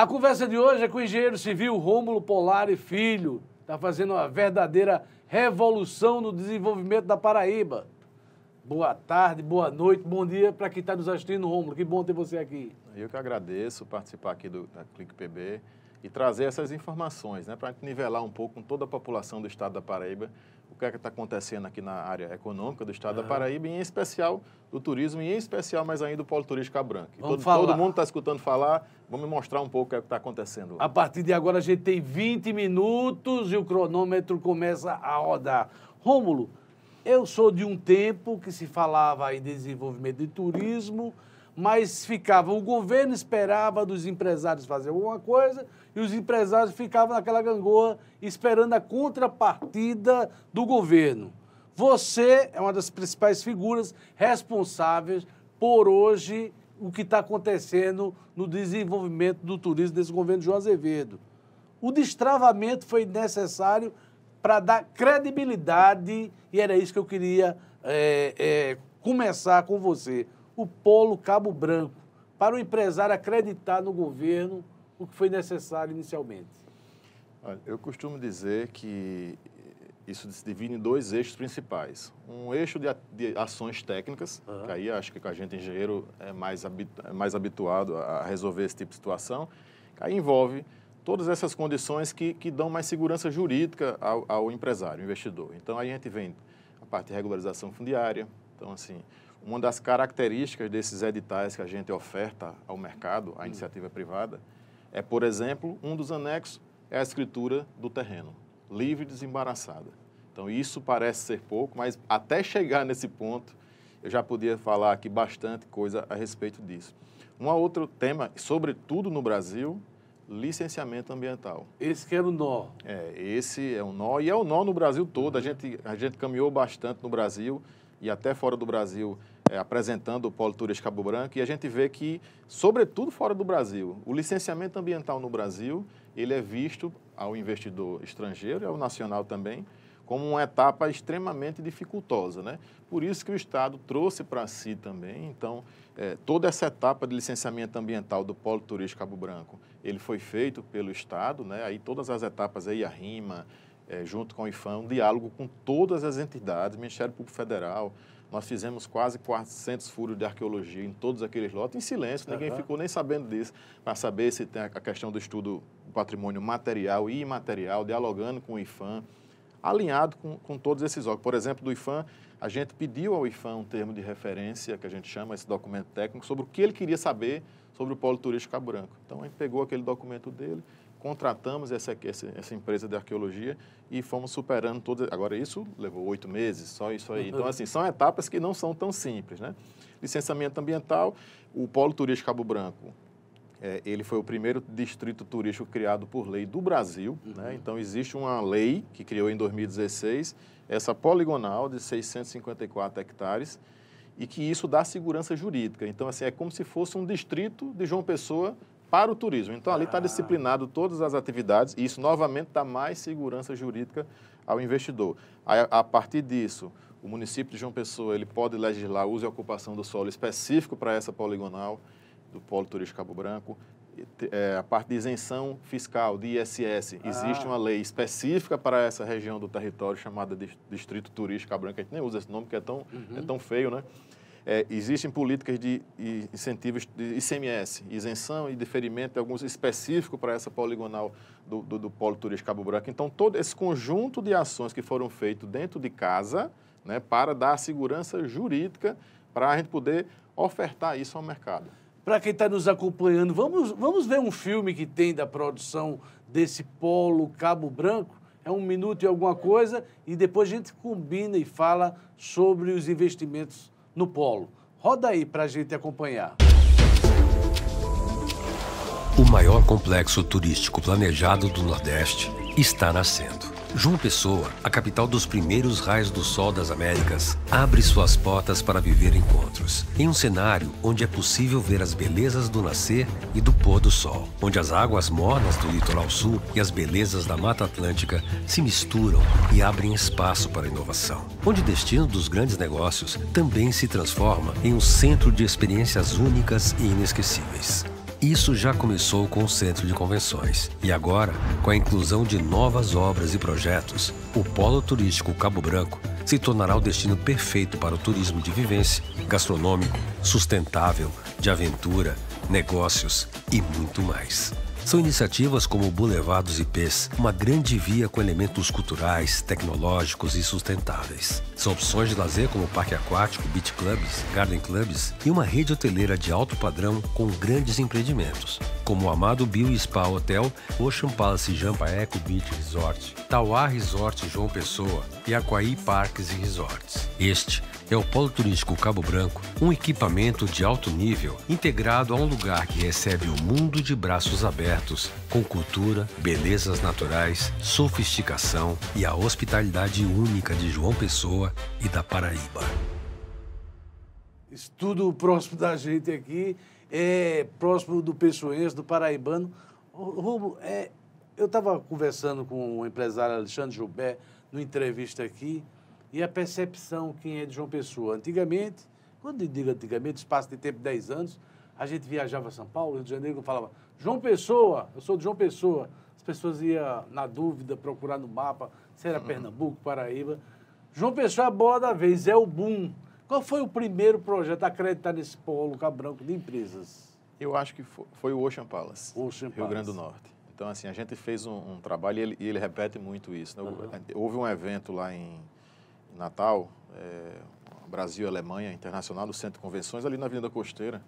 A conversa de hoje é com o engenheiro civil Rômulo Polari Filho. Está fazendo uma verdadeira revolução no desenvolvimento da Paraíba. Boa tarde, boa noite, bom dia para quem está nos assistindo, Rômulo. Que bom ter você aqui. Eu que agradeço participar aqui do, da Clique PB e trazer essas informações, né, para nivelar um pouco com toda a população do estado da Paraíba que é está acontecendo aqui na área econômica do estado uhum. da Paraíba, e em especial do turismo, e em especial mais ainda do polo turístico Branca. Todo, todo, mundo está escutando falar, vamos mostrar um pouco o que é está acontecendo lá. A partir de agora a gente tem 20 minutos e o cronômetro começa a rodar. Rômulo, eu sou de um tempo que se falava em desenvolvimento de turismo mas ficava, o governo esperava dos empresários fazer alguma coisa e os empresários ficavam naquela gangorra esperando a contrapartida do governo. Você é uma das principais figuras responsáveis por hoje o que está acontecendo no desenvolvimento do turismo desse governo de João Azevedo. O destravamento foi necessário para dar credibilidade e era isso que eu queria é, é, começar com você o polo Cabo Branco, para o empresário acreditar no governo o que foi necessário inicialmente? Olha, eu costumo dizer que isso se divide em dois eixos principais. Um eixo de, ações técnicas, uhum. que aí acho que a gente, engenheiro, é mais, habitu é mais habituado a resolver esse tipo de situação, que aí envolve todas essas condições que, que dão mais segurança jurídica ao, ao empresário, investidor. Então, aí a gente vem a parte de regularização fundiária, então, assim, uma das características desses editais que a gente oferta ao mercado, à iniciativa privada, é, por exemplo, um dos anexos é a escritura do terreno, livre e desembaraçada. Então, isso parece ser pouco, mas até chegar nesse ponto, eu já podia falar aqui bastante coisa a respeito disso. Um outro tema, sobretudo no Brasil, licenciamento ambiental. Esse que era é o nó. É, esse é o nó e é o nó no Brasil todo. A gente, a gente caminhou bastante no Brasil e até fora do Brasil é, apresentando o Polo Turístico Cabo Branco, e a gente vê que, sobretudo fora do Brasil, o licenciamento ambiental no Brasil, ele é visto ao investidor estrangeiro e ao nacional também, como uma etapa extremamente dificultosa. Né? Por isso que o Estado trouxe para si também, então, é, toda essa etapa de licenciamento ambiental do Polo Turístico Cabo Branco, ele foi feito pelo Estado, né? aí todas as etapas aí, a RIMA, é, junto com o IFAM, um diálogo com todas as entidades, Ministério Público Federal. Nós fizemos quase 400 furos de arqueologia em todos aqueles lotes, em silêncio, ninguém ficou nem sabendo disso, para saber se tem a questão do estudo do patrimônio material e imaterial, dialogando com o IFAM, alinhado com, com todos esses órgãos. Por exemplo, do IFAM, a gente pediu ao IFAM um termo de referência, que a gente chama esse documento técnico, sobre o que ele queria saber sobre o polo turístico Cabo Branco. Então, a gente pegou aquele documento dele contratamos essa, essa, empresa de arqueologia e fomos superando todas. Agora, isso levou oito meses, só isso aí. Então, uhum. assim, são etapas que não são tão simples, né? Licenciamento ambiental, o Polo Turístico Cabo Branco, é, ele foi o primeiro distrito turístico criado por lei do Brasil, né? uhum. né? Então, existe uma lei que criou em 2016 essa poligonal de 654 hectares e que isso dá segurança jurídica. Então, assim, é como se fosse um distrito de João Pessoa para o turismo. Então, ali está ah. disciplinado todas as atividades e isso, novamente, dá mais segurança jurídica ao investidor. A, a partir disso, o município de João Pessoa ele pode legislar uso e ocupação do solo específico para essa poligonal do Polo Turístico Cabo Branco. É, a parte de isenção fiscal, de ISS, ah. existe uma lei específica para essa região do território chamada Distrito Turístico Cabo Branco. A gente nem usa esse nome porque é tão, é uhum. é tão feio, né? É, existem políticas de incentivos de ICMS, isenção e deferimento de alguns específicos para essa poligonal do, do, do Polo Turístico Cabo Branco. Então, todo esse conjunto de ações que foram feitas dentro de casa né, para dar segurança jurídica para a gente poder ofertar isso ao mercado. Para quem está nos acompanhando, vamos, vamos ver um filme que tem da produção desse Polo Cabo Branco? é um minuto e alguma coisa, e depois a gente combina e fala sobre os investimentos no Polo. Roda aí para a gente acompanhar. O maior complexo turístico planejado do Nordeste está nascendo. João Pessoa, a capital dos primeiros raios do sol das Américas, abre suas portas para viver encontros, em um cenário onde é possível ver as belezas do nascer e do pôr do sol, onde as águas mornas do litoral sul e as belezas da Mata Atlântica se misturam e abrem espaço para inovação, onde o destino dos grandes negócios também se transforma em um centro de experiências únicas e inesquecíveis. Isso já começou com o Centro de Convenções. E agora, com a inclusão de novas obras e projetos, o Polo Turístico Cabo Branco se tornará o destino perfeito para o turismo de vivência, gastronômico, sustentável, de aventura, negócios e muito mais. São iniciativas como Boulevardos IPs, uma grande via com elementos culturais, tecnológicos e sustentáveis. São opções de lazer como parque aquático, beach clubs, garden clubs e uma rede hoteleira de alto padrão com grandes empreendimentos, como o Amado Bill Spa Hotel, Ocean Palace Eco Beach Resort, Tauá Resort João Pessoa e Aquaí Parques e Resorts. Este é o Polo Turístico Cabo Branco, um equipamento de alto nível integrado a um lugar que recebe o mundo de braços abertos, com cultura, belezas naturais, sofisticação e a hospitalidade única de João Pessoa e da Paraíba. Estudo tudo próximo da gente aqui, é próximo do pessoense, do paraibano. Rubo, é, eu estava conversando com o empresário Alexandre Joubert, numa entrevista aqui, e a percepção quem é de João Pessoa. Antigamente, quando digo antigamente, espaço de tempo 10 anos, a gente viajava a São Paulo, Rio de Janeiro, falava João Pessoa, eu sou de João Pessoa. As pessoas iam, na dúvida, procurar no mapa se era uhum. Pernambuco, Paraíba. João Pessoa é a bola da vez, é o boom. Qual foi o primeiro projeto a acreditar nesse polo cabranco de empresas? Eu acho que foi, foi o Ocean Palace, Ocean Rio Grande do Norte. Então, assim, a gente fez um, um trabalho e ele, e ele, repete muito isso. Né? Uhum. Houve um evento lá em Natal, é, Brasil-Alemanha Internacional, no Centro de Convenções, ali na Avenida Costeira.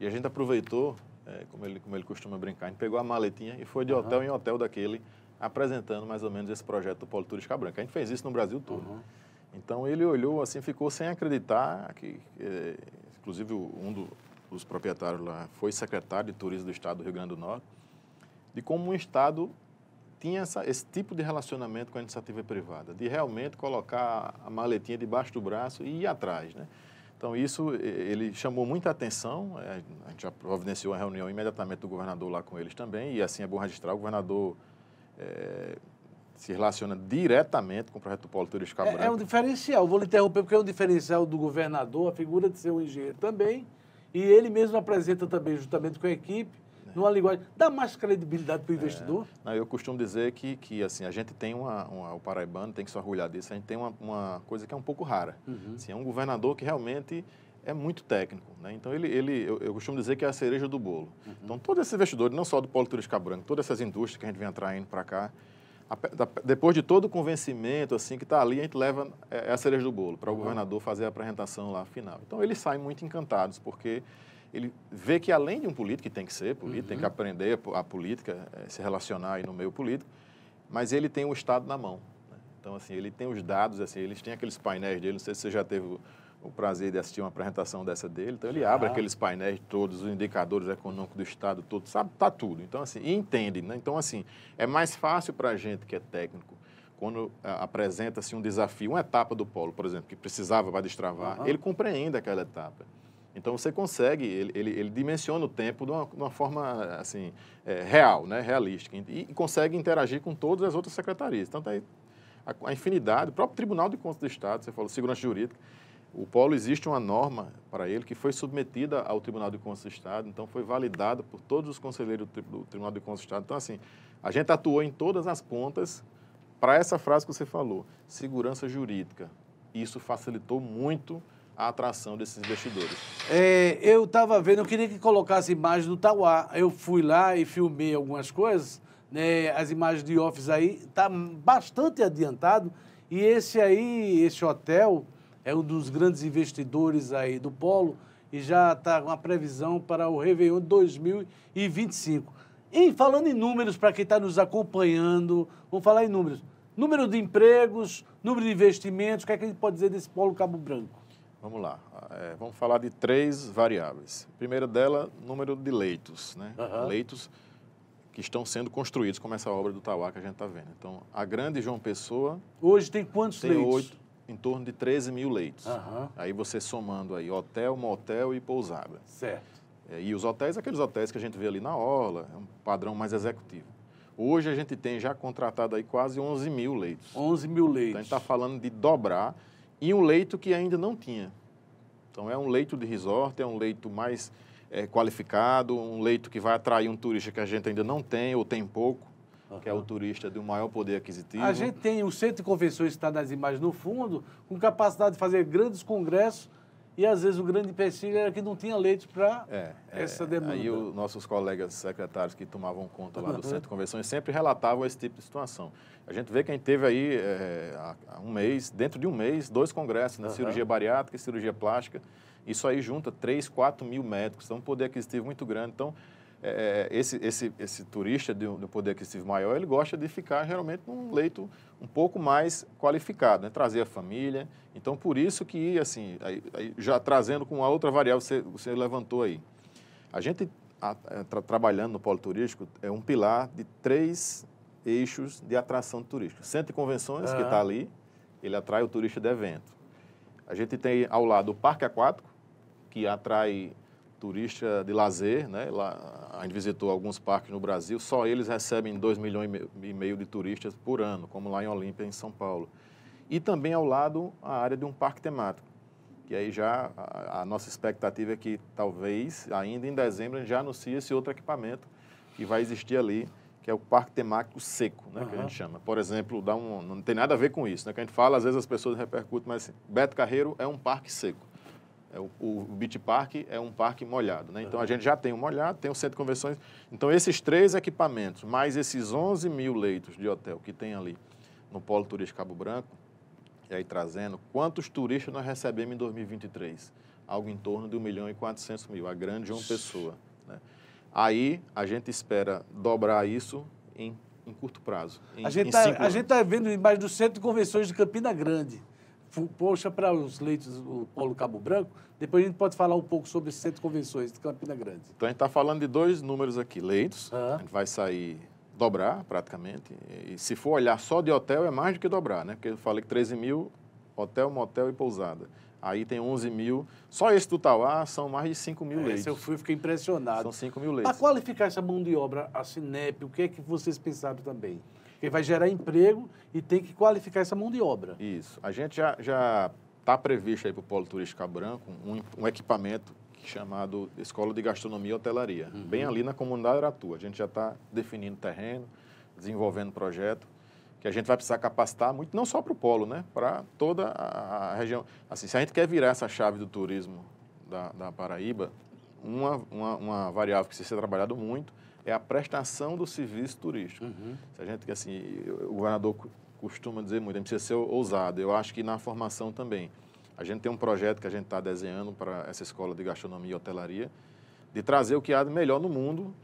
E a gente aproveitou, é, como, ele, como ele costuma brincar, a gente pegou a maletinha e foi de uhum. hotel em hotel daquele, apresentando mais ou menos esse projeto do Polo Branca. A gente fez isso no Brasil todo. Uhum. Então ele olhou assim, ficou sem acreditar que, é, inclusive um do, dos proprietários lá foi secretário de Turismo do Estado do Rio Grande do Norte, de como um estado tinha essa, esse tipo de relacionamento com a iniciativa privada, de realmente colocar a maletinha debaixo do braço e ir atrás, né? Então, isso ele chamou muita atenção. É, a gente já providenciou a reunião imediatamente do governador lá com eles também. E assim é bom registrar: o governador é, se relaciona diretamente com o projeto do Polo Turístico é, é, um diferencial. Vou lhe interromper, porque é um diferencial do governador, a figura de ser um engenheiro também. E ele mesmo apresenta também, juntamente com a equipe, numa linguagem, dá mais credibilidade para o investidor? É. Não, eu costumo dizer que, que assim, a gente tem uma, uma, o paraibano tem que se orgulhar disso, a gente tem uma, uma coisa que é um pouco rara. Uhum. Assim, é um governador que realmente é muito técnico. Né? Então, ele, ele eu, eu, costumo dizer que é a cereja do bolo. Uhum. Então, todos esses investidores, não só do Polo Turístico Branco, todas essas indústrias que a gente vem atraindo para cá, a, depois de todo o convencimento assim que está ali, a gente leva é, é a cereja do bolo para o uhum. governador fazer a apresentação lá final. Então, eles saem muito encantados, porque ele vê que além de um político, que tem que ser político, uhum. tem que uhum. aprender a, política, eh, se relacionar no meio político, mas ele tem o Estado na mão. Né? Então, assim, ele tem os dados, assim, eles têm aqueles painéis dele, não sei se você já teve o, prazer de assistir uma apresentação dessa dele, então ele ah. abre aqueles painéis todos, os indicadores econômicos do Estado todo, sabe, tá tudo. Então, assim, e entende, né? Então, assim, é mais fácil para a gente que é técnico quando eh, apresenta-se um desafio, uma etapa do polo, por exemplo, que precisava para destravar, uhum. ele compreende aquela etapa. Então você consegue, ele, ele, ele dimensiona o tempo de uma, de uma forma assim, é, real, né, realística, e, e, consegue interagir com todas as outras secretarias. Tanto tem tá a, a, infinidade, o próprio Tribunal de Contas do Estado, você falou segurança jurídica, o polo existe uma norma para ele que foi submetida ao Tribunal de Contas do Estado, então foi validada por todos os conselheiros do, do Tribunal de Contas do Estado. Então, assim, a gente atuou em todas as pontas para essa frase que você falou, segurança jurídica. Isso facilitou muito a atração desses investidores. É, eu estava vendo, eu queria que colocasse imagens do Tauá. Eu fui lá e filmei algumas coisas, né, as imagens de office aí, está bastante adiantado. E esse aí, esse hotel, é um dos grandes investidores aí do Polo e já está com a previsão para o Réveillon 2025. E falando em números, para quem está nos acompanhando, vamos falar em números. Número de empregos, número de investimentos, o que, é que a gente pode dizer desse Polo Cabo Branco? Vamos lá. É, vamos falar de três variáveis. A primeira dela, número de leitos. Né? Uhum. Leitos que estão sendo construídos, como essa obra do Tauá que a gente está vendo. Então, a grande João Pessoa... Hoje tem quantos tem leitos? Oito, em torno de 13 mil leitos. Uhum. Aí você somando aí hotel, motel e pousada. Certo. É, e os hotéis, aqueles hotéis que a gente vê ali na orla, é um padrão mais executivo. Hoje a gente tem já contratado aí quase 11 mil leitos. 11 mil leitos. Então, a gente está falando de dobrar e um leito que ainda não tinha. Então, é um leito de resort, é um leito mais é, qualificado, um leito que vai atrair um turista que a gente ainda não tem ou tem pouco, uhum. que é o turista de um maior poder aquisitivo. A gente tem o Centro de Convenções que está nas imagens no fundo, com capacidade de fazer grandes congressos e às vezes o grande empecilho era que não tinha leite para é, é, essa demanda. Aí os nossos colegas secretários que tomavam conta lá do uhum. centro de convenções sempre relatavam esse tipo de situação. A gente vê quem teve aí é, há um mês, dentro de um mês, dois congressos, né? Uhum. cirurgia bariátrica e cirurgia plástica. Isso aí junta 3, 4 mil médicos, então um poder aquisitivo muito grande. Então, é, esse, esse, esse turista de um, poder aquisitivo maior, ele gosta de ficar geralmente num leito um pouco mais qualificado, né? trazer a família. Então, por isso que, assim, aí, aí, já trazendo com a outra variável que você, você levantou aí. A gente, a, é, tra, trabalhando no polo turístico, é um pilar de três eixos de atração turística. Centro de convenções, uhum. que está ali, ele atrai o turista de evento. A gente tem ao lado o parque aquático, que atrai turista de lazer, né? Lá, a gente visitou alguns parques no Brasil, só eles recebem 2 milhões e meio de turistas por ano, como lá em Olímpia, em São Paulo. E também ao lado a área de um parque temático, que aí já a, a nossa expectativa é que talvez ainda em dezembro a gente já anuncie esse outro equipamento que vai existir ali, que é o parque temático seco, né, uhum. que a gente chama. Por exemplo, dá um, não tem nada a ver com isso, né, que a gente fala, às vezes as pessoas repercutem, mas assim, Beto Carreiro é um parque seco. É o, o Beach Park é um parque molhado, né? Então, a gente já tem o molhado, tem o centro de convenções. Então, esses três equipamentos, mais esses 11 mil leitos de hotel que tem ali no Polo Turístico Cabo Branco, e aí trazendo, quantos turistas nós recebemos em 2023? Algo em torno de 1 milhão e 400 mil, a grande uma Pessoa. Né? Aí, a gente espera dobrar isso em, em curto prazo. Em, a gente está tá vendo embaixo do Centro de Convenções de Campina Grande puxa para os leitos do Polo Cabo Branco, depois a gente pode falar um pouco sobre esse centro de convenções de Campina Grande. Então a gente está falando de dois números aqui, leitos, uhum. a gente vai sair dobrar praticamente, e se for olhar só de hotel é mais do que dobrar, né? Porque eu falei que 13 mil, hotel, motel e pousada. Aí tem 11 mil. Só esse do Tauá são mais de 5 mil é, leitos. Esse eu fui, fiquei impressionado. São 5 mil leitos. Para qualificar essa mão de obra, a Sinep, o que é que vocês pensaram também? Porque vai gerar emprego e tem que qualificar essa mão de obra. Isso. A gente já está previsto aí para o Polo Turístico Cabo Branco um, um equipamento chamado Escola de Gastronomia e Hotelaria, uhum. bem ali na comunidade Aratu. A gente já está definindo terreno, desenvolvendo projeto, que a gente vai precisar capacitar muito, não só para o polo, né? Para toda a região. Assim, se a gente quer virar essa chave do turismo da, da Paraíba, uma, uma, uma variável que precisa ser trabalhado muito é a prestação do serviço turístico. Uhum. Se a gente, assim, o governador costuma dizer muito, a né, gente precisa ser ousado. Eu acho que na formação também. A gente tem um projeto que a gente está desenhando para essa escola de gastronomia e hotelaria, de trazer o que há de melhor no mundo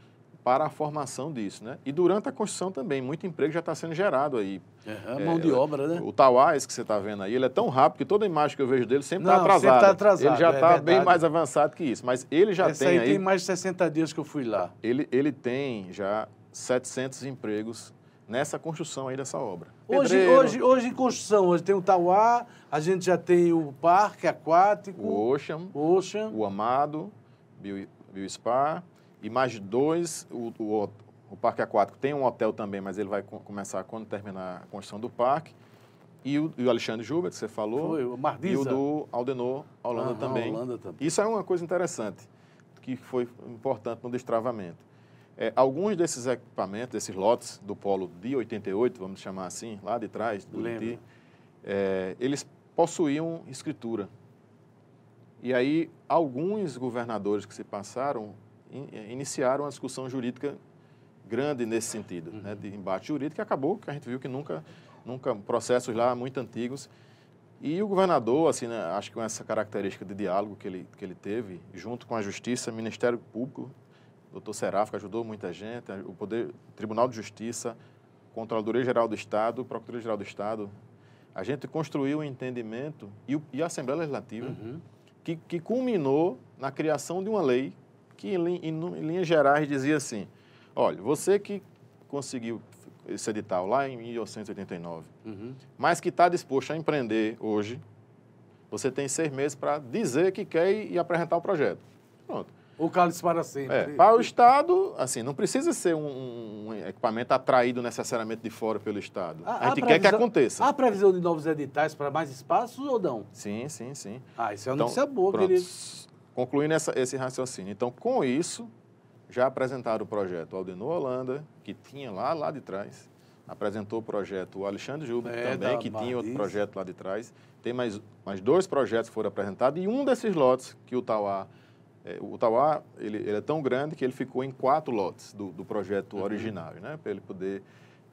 para a formação disso, né? E durante a construção também, muito emprego já está sendo gerado aí. É, mão é, de obra, né? O Tauás que você está vendo aí, ele é tão rápido que toda imagem que eu vejo dele sempre está atrasada. Sempre tá atrasado, ele já está é tá bem mais avançado que isso, mas ele já Essa tem aí... aí tem mais de 60 dias que eu fui lá. Ele, ele tem já 700 empregos nessa construção aí dessa obra. Hoje, hoje, hoje em construção, hoje tem o Tauá, a gente já tem o Parque Aquático... O Ocean. Ocean. O Amado, Bio, Spa e mais dois, o, o, o parque aquático tem um hotel também, mas ele vai com, começar quando terminar a construção do parque. E o, e o Alexandre Gilbert, que você falou. Foi, o Mardisa. E o do Aldenor, Holanda, também. Holanda também. Isso é uma coisa interessante, que foi importante no destravamento. É, alguns desses equipamentos, desses lotes do polo de 88, vamos chamar assim, lá de trás, do Iti, é, eles possuíam escritura. E aí, alguns governadores que se passaram eh, iniciaram uma discussão jurídica grande nesse sentido, uhum. né, de embate jurídico, que acabou, que a gente viu que nunca, nunca processos lá muito antigos. E o governador, assim, né, acho que com essa característica de diálogo que ele, que ele teve, junto com a Justiça, Ministério Público, doutor Seráfico ajudou muita gente, o poder, Tribunal de Justiça, Controladoria Geral do Estado, Procuradoria Geral do Estado, a gente construiu um entendimento e, e a Assembleia Legislativa uhum. que, que culminou na criação de uma lei que em, em, em linhas gerais dizia assim, olha, você que conseguiu esse edital lá em 1989, uhum. mas que está disposto a empreender hoje, você tem seis meses para dizer que quer e, apresentar o projeto. Pronto. O Carlos para sempre. É, para o Estado, assim, não precisa ser um, um, equipamento atraído necessariamente de fora pelo Estado. A, a gente previsão, quer que aconteça. Há previsão de novos editais para mais espaços ou não? Sim, sim, sim. Ah, isso é uma então, notícia boa, pronto. querido. Concluindo essa, esse raciocínio. Então, com isso, já apresentaram o projeto Aldenor Holanda, que tinha lá, lá de trás. Apresentou o projeto Alexandre Júbilo é, também, que tinha outro projeto lá de trás. Tem mais, mais dois projetos que foram apresentados e um desses lotes que o Tauá... É, o Tauá, ele, ele, é tão grande que ele ficou em quatro lotes do, do projeto uhum. originário, né? Para ele poder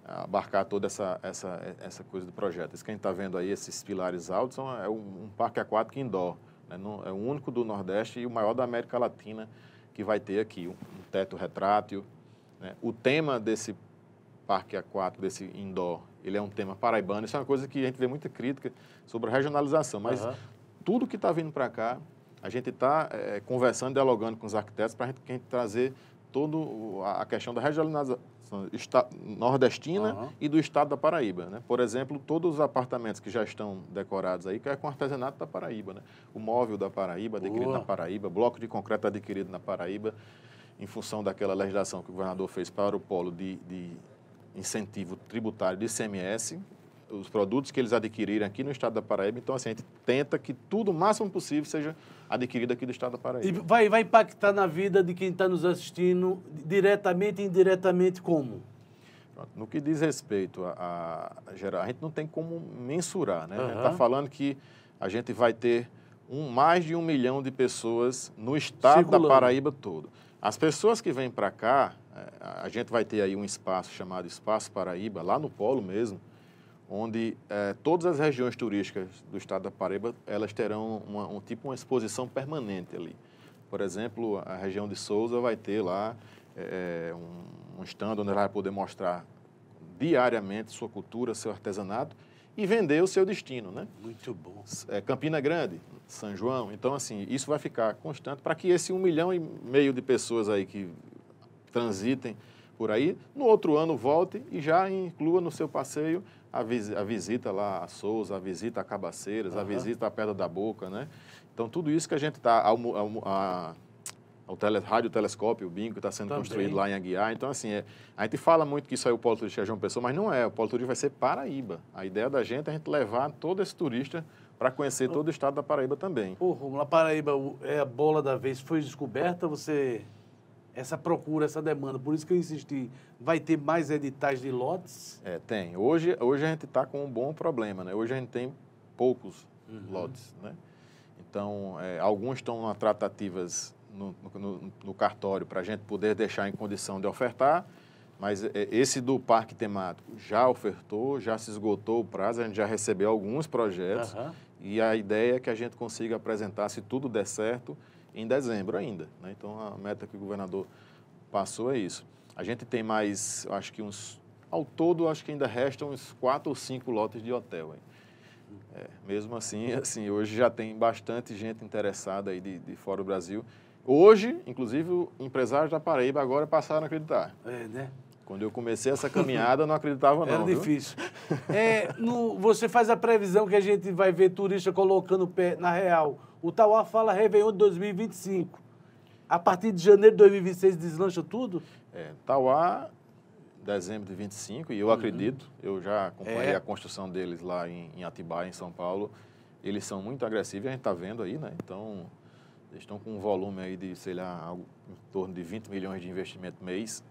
abarcar toda essa, essa, essa coisa do projeto. Isso que a gente está vendo aí, esses pilares altos, são, é um, um parque aquático indoor. Né? É o único do Nordeste e o maior da América Latina que vai ter aqui um teto retrátil. Né? O tema desse parque aquático, desse indoor, ele é um tema paraibano. Isso é uma coisa que a gente vê muita crítica sobre a regionalização, mas uhum. tudo que está vindo para cá, a gente está é, conversando, dialogando com os arquitetos para a gente trazer toda a questão da nordestina uhum. e do estado da Paraíba. Né? Por exemplo, todos os apartamentos que já estão decorados aí, que é com artesanato da Paraíba. Né? O móvel da Paraíba, adquirido Boa. na Paraíba, bloco de concreto adquirido na Paraíba, em função daquela legislação que o governador fez para o polo de, de incentivo tributário de CMS, os produtos que eles adquirirem aqui no estado da Paraíba. Então, assim, a gente tenta que tudo, o máximo possível, seja adquirido aqui do estado da Paraíba. E vai, vai impactar na vida de quem está nos assistindo, diretamente e indiretamente, como? No que diz respeito a, a a gente não tem como mensurar, né? Uhum. A gente está falando que a gente vai ter um, mais de um milhão de pessoas no estado Circulando. da Paraíba todo. As pessoas que vêm para cá, é, a gente vai ter aí um espaço chamado Espaço Paraíba, lá no polo mesmo, onde eh, todas as regiões turísticas do estado da Paraíba elas terão uma, um tipo uma exposição permanente ali. Por exemplo, a região de Souza vai ter lá eh, um, um onde ela vai poder mostrar diariamente sua cultura, seu artesanato e vender o seu destino, né? Muito bom. É, Campina Grande, São João. Então, assim, isso vai ficar constante para que esse um milhão e meio de pessoas aí que transitem por aí, no outro ano volte e já inclua no seu passeio a, vis, a visita lá a Souza, a visita a Cabaceiras, uhum. a visita à Pedra da Boca, né? Então, tudo isso que a gente está... O tele, rádio telescópio, o bingo, que está sendo Também. construído lá em Aguiar. Então, assim, é, a gente fala muito que isso aí é o polo turístico é João Pessoa, mas não é. O polo turístico vai ser Paraíba. A ideia da gente é a gente levar todo esse turista para conhecer todo o estado da Paraíba também. Ô, Romulo, a Paraíba é a bola da vez. Foi descoberta, você essa procura, essa demanda. Por isso que eu insisti, vai ter mais editais de lotes? É, tem. Hoje, hoje a gente está com um bom problema, né? Hoje a gente tem poucos uhum. lotes, né? Então, é, alguns estão em tratativas no, no, no cartório para a gente poder deixar em condição de ofertar, mas é, esse do parque temático já ofertou, já se esgotou o prazo, a gente já recebeu alguns projetos uhum. e a ideia é que a gente consiga apresentar, se tudo der certo, em dezembro ainda. Né? Então, a meta que o governador passou é isso. A gente tem mais, acho que uns. Ao todo, acho que ainda restam uns quatro ou cinco lotes de hotel. É, mesmo assim, assim, hoje já tem bastante gente interessada aí de, de fora do Brasil. Hoje, inclusive, empresários da Paraíba agora passaram a acreditar. É, né? Quando eu comecei essa caminhada, não acreditava não. Era difícil. É, no, você faz a previsão que a gente vai ver turista colocando o pé na real o Tauá fala Réveillon de 2025. A partir de janeiro de 2026 deslancha tudo? É, Tauá, dezembro de 25, e eu uhum. acredito, eu já acompanhei é. a construção deles lá em, em Atibaia, em São Paulo. Eles são muito agressivos, a gente está vendo aí, né? Então, eles estão com um volume aí de, sei lá, algo em torno de 20 milhões de investimento mês,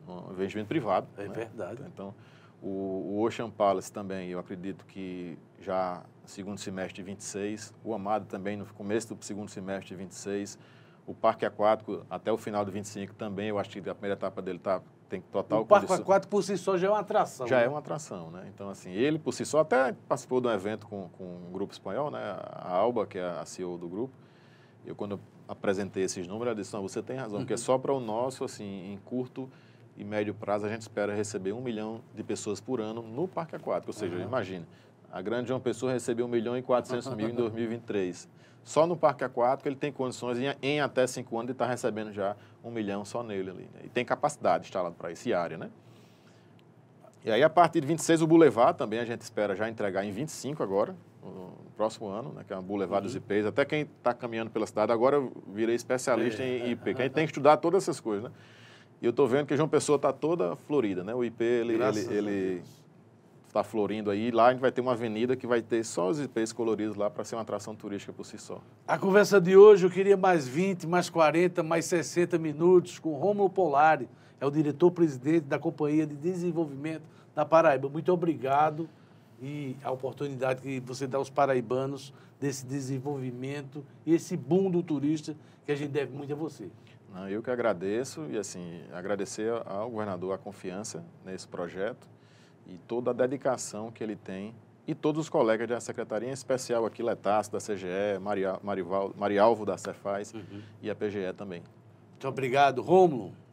no investimento privado. É né? verdade. Então, o, o Ocean Palace também, eu acredito que já segundo semestre de 26, o Amado também no começo do segundo semestre de 26, o Parque Aquático até o final de 25 também, eu acho que a primeira etapa dele tá, tem total... O Parque condição. Aquático por si só já é uma atração. Já né? é uma atração, né? Então, assim, ele por si só até participou de um evento com, com um grupo espanhol, né? A Alba, que é a CEO do grupo, eu quando apresentei esses números, ela disse, não, você tem razão, uhum. porque só para o nosso, assim, em curto e médio prazo, a gente espera receber um milhão de pessoas por ano no parque aquático. Ou seja, uhum. imagina, a Grande João Pessoa recebeu 1 milhão e 400 mil em 2023. Só no parque aquático ele tem condições em, em até 5 anos de estar tá recebendo já 1 milhão só nele ali. Né? E tem capacidade instalada para esse área, né? E aí, a partir de 26, o Boulevard também a gente espera já entregar em 25 agora, no próximo ano, né, que é o Boulevard uhum. dos IPs. Até quem está caminhando pela cidade, agora eu virei especialista é. em IP, que a gente tem que estudar todas essas coisas, né? E eu estou vendo que João Pessoa está toda florida, né? O IP, ele, ele, ele está florindo aí. Lá a gente vai ter uma avenida que vai ter só os IPs coloridos lá para ser uma atração turística por si só. A conversa de hoje eu queria mais 20, mais 40, mais 60 minutos com Romulo Polari, é o diretor-presidente da Companhia de Desenvolvimento da Paraíba. Muito obrigado e a oportunidade que você dá aos paraibanos desse desenvolvimento e esse boom do turista que a gente deve muito a você. Eu que agradeço e assim agradecer ao governador a confiança nesse projeto e toda a dedicação que ele tem e todos os colegas da secretaria, em especial aqui Letácio, da CGE, Marialvo da Cefaz uhum. e a PGE também. Muito obrigado. Rômulo,